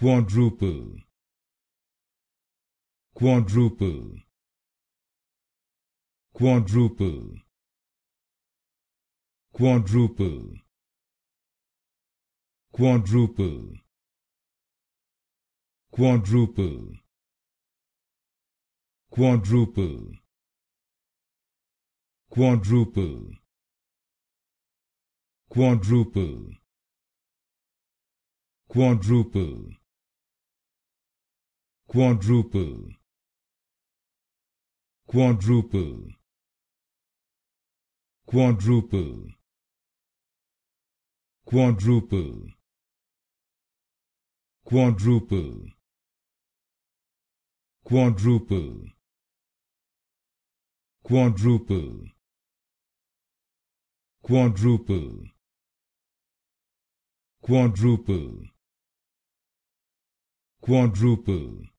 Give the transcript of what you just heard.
quadruple quadruple quadruple quadruple quadruple quadruple quadruple quadruple quadruple quadruple quadruple quadruple quadruple quadruple quadruple quadruple quadruple quadruple quadruple quadruple